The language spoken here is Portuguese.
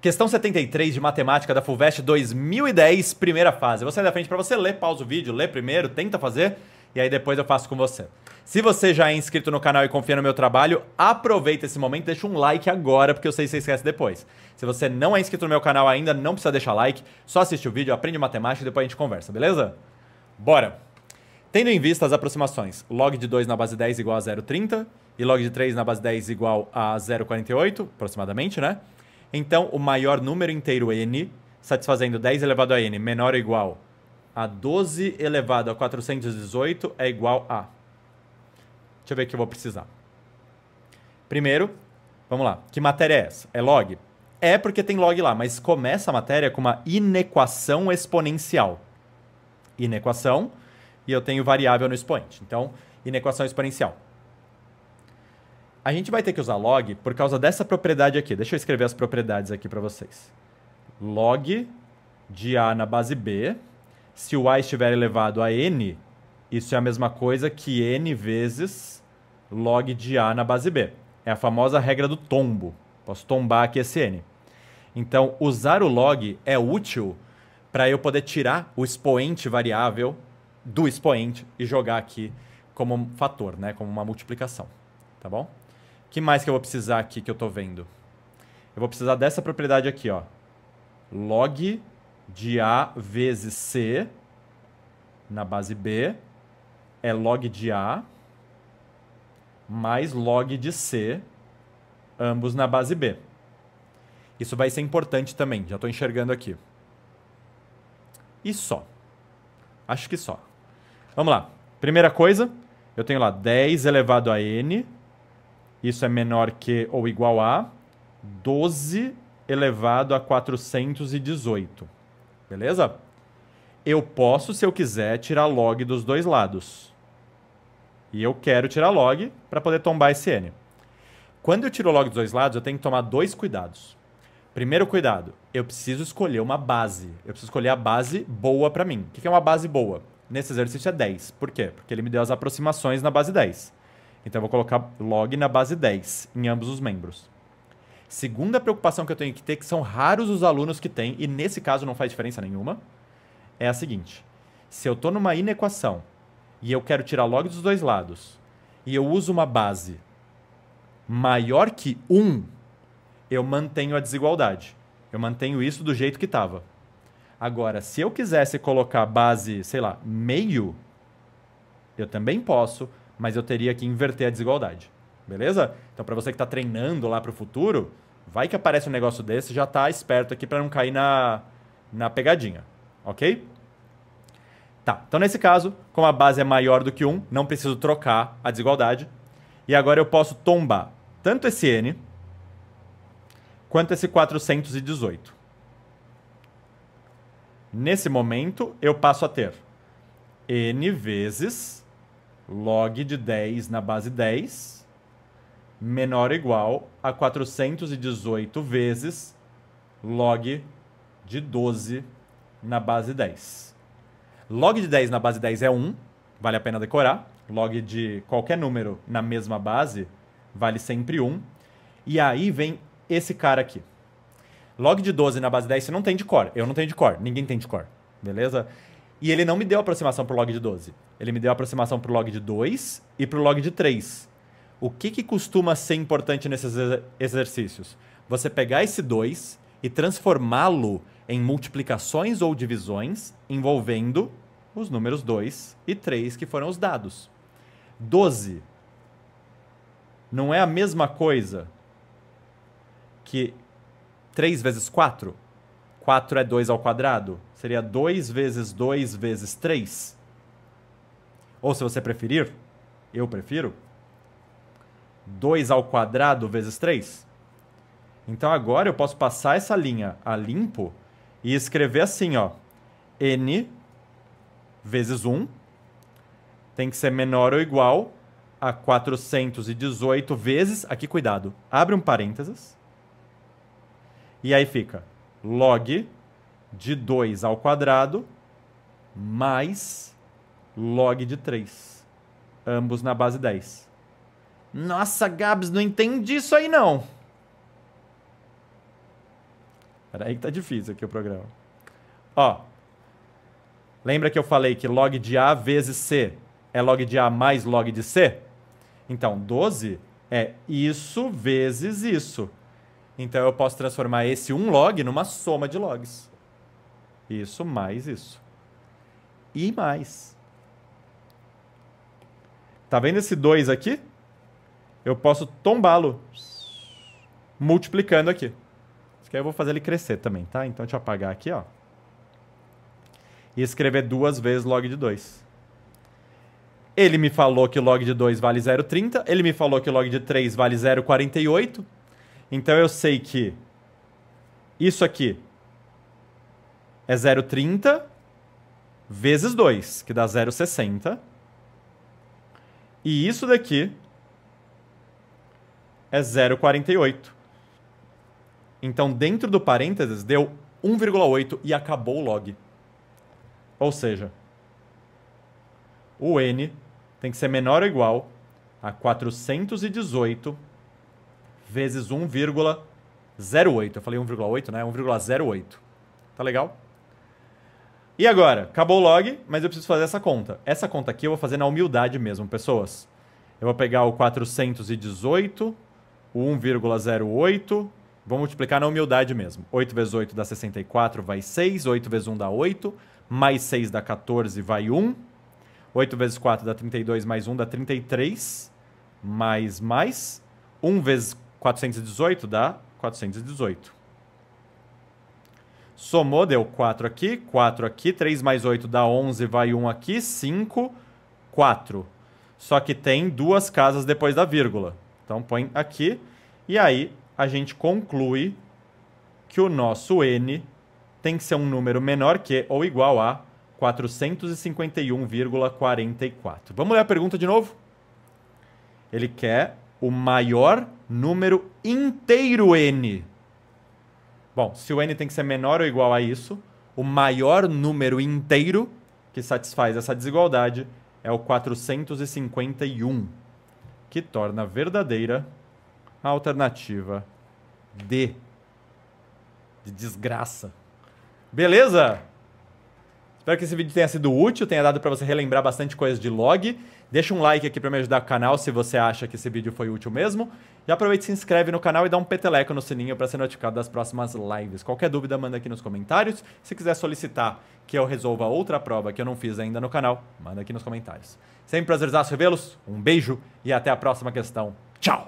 Questão 73 de matemática da FUVEST 2010, primeira fase. Vou sair da frente para você ler, pausa o vídeo, lê primeiro, tenta fazer e aí depois eu faço com você. Se você já é inscrito no canal e confia no meu trabalho, aproveita esse momento, deixa um like agora, porque eu sei que você esquece depois. Se você não é inscrito no meu canal ainda, não precisa deixar like, só assiste o vídeo, aprende matemática e depois a gente conversa, beleza? Bora! Tendo em vista as aproximações log de 2 na base 10 igual a 0,30 e log de 3 na base 10 igual a 0,48, aproximadamente, né? Então, o maior número inteiro n, satisfazendo 10 elevado a n menor ou igual a 12 elevado a 418 é igual a. Deixa eu ver o que eu vou precisar. Primeiro, vamos lá. Que matéria é essa? É log? É porque tem log lá, mas começa a matéria com uma inequação exponencial. Inequação, e eu tenho variável no expoente. Então, inequação exponencial. A gente vai ter que usar log por causa dessa propriedade aqui. Deixa eu escrever as propriedades aqui para vocês. Log de A na base B. Se o A estiver elevado a N, isso é a mesma coisa que N vezes log de A na base B. É a famosa regra do tombo. Posso tombar aqui esse N. Então, usar o log é útil para eu poder tirar o expoente variável do expoente e jogar aqui como um fator, né? como uma multiplicação. Tá bom? que mais que eu vou precisar aqui que eu estou vendo? Eu vou precisar dessa propriedade aqui, ó. Log de A vezes C na base B é log de A mais log de C, ambos na base B. Isso vai ser importante também, já estou enxergando aqui. E só. Acho que só. Vamos lá. Primeira coisa, eu tenho lá 10 elevado a N isso é menor que ou igual a 12 elevado a 418. Beleza? Eu posso, se eu quiser, tirar log dos dois lados. E eu quero tirar log para poder tombar esse n. Quando eu tiro log dos dois lados, eu tenho que tomar dois cuidados. Primeiro cuidado, eu preciso escolher uma base. Eu preciso escolher a base boa para mim. O que é uma base boa? Nesse exercício é 10. Por quê? Porque ele me deu as aproximações na base 10. Então eu vou colocar log na base 10 em ambos os membros. Segunda preocupação que eu tenho que ter, que são raros os alunos que têm, e nesse caso não faz diferença nenhuma, é a seguinte: se eu estou numa inequação e eu quero tirar log dos dois lados, e eu uso uma base maior que 1, eu mantenho a desigualdade. Eu mantenho isso do jeito que estava. Agora, se eu quisesse colocar base, sei lá, meio, eu também posso, mas eu teria que inverter a desigualdade. Beleza? Então, para você que está treinando lá para o futuro, vai que aparece um negócio desse, já está esperto aqui para não cair na, na pegadinha. Ok? Tá, então nesse caso, como a base é maior do que 1, não preciso trocar a desigualdade. E agora eu posso tombar tanto esse n quanto esse 418. Nesse momento, eu passo a ter n vezes log de 10 na base 10 menor ou igual a 418 vezes log de 12 na base 10. Log de 10 na base 10 é 1, vale a pena decorar. Log de qualquer número na mesma base vale sempre 1. E aí vem esse cara aqui. Log de 12 na base 10 você não tem de cor. Eu não tenho de cor. Ninguém tem de cor. Beleza? E ele não me deu aproximação pro log de 12. Ele me deu aproximação pro log de 2 e pro log de 3. O que, que costuma ser importante nesses exercícios? Você pegar esse 2 e transformá-lo em multiplicações ou divisões envolvendo os números 2 e 3 que foram os dados. 12 não é a mesma coisa que 3 vezes 4? 4 é 2 ao quadrado? Seria 2 vezes 2 vezes 3? Ou se você preferir, eu prefiro, 2 ao quadrado vezes 3. Então agora eu posso passar essa linha a limpo e escrever assim, ó, n vezes 1 tem que ser menor ou igual a 418 vezes, aqui cuidado, abre um parênteses, e aí fica log de 2 ao quadrado mais log de 3. Ambos na base 10. Nossa, Gabs, não entendi isso aí não. Peraí que tá difícil aqui o programa. Ó. Lembra que eu falei que log de A vezes C é log de A mais log de C? Então, 12 é isso vezes isso. Então eu posso transformar esse um log numa soma de logs. Isso mais isso. E mais. Tá vendo esse 2 aqui? Eu posso tombá-lo multiplicando aqui. Isso aqui eu vou fazer ele crescer também, tá? Então deixa eu apagar aqui, ó. E escrever duas vezes log de 2. Ele me falou que log de 2 vale 0,30. Ele me falou que log de 3 vale 0,48. Então eu sei que isso aqui é 0,30 vezes 2, que dá 0,60. E isso daqui é 0,48. Então, dentro do parênteses, deu 1,8 e acabou o log. Ou seja, o n tem que ser menor ou igual a 418 vezes 1,08. Eu falei 1,8, né? 1,08. Tá legal? E agora? Acabou o log, mas eu preciso fazer essa conta. Essa conta aqui eu vou fazer na humildade mesmo, pessoas. Eu vou pegar o 418, o 1,08, vou multiplicar na humildade mesmo. 8 vezes 8 dá 64, vai 6. 8 vezes 1 dá 8. Mais 6 dá 14, vai 1. 8 vezes 4 dá 32, mais 1 dá 33. Mais, mais. 1 vezes 418 dá 418. Somou, deu 4 aqui, 4 aqui, 3 mais 8 dá 11, vai 1 aqui, 5, 4. Só que tem duas casas depois da vírgula. Então põe aqui e aí a gente conclui que o nosso n tem que ser um número menor que ou igual a 451,44. Vamos ler a pergunta de novo? Ele quer o maior número inteiro n. Bom, se o n tem que ser menor ou igual a isso, o maior número inteiro que satisfaz essa desigualdade é o 451, que torna verdadeira a alternativa D. De desgraça. Beleza? Espero que esse vídeo tenha sido útil, tenha dado para você relembrar bastante coisas de log. Deixa um like aqui para me ajudar o canal se você acha que esse vídeo foi útil mesmo. e aproveita e se inscreve no canal e dá um peteleco no sininho para ser notificado das próximas lives. Qualquer dúvida, manda aqui nos comentários. Se quiser solicitar que eu resolva outra prova que eu não fiz ainda no canal, manda aqui nos comentários. Sempre prazerzaço revê-los, um beijo e até a próxima questão. Tchau!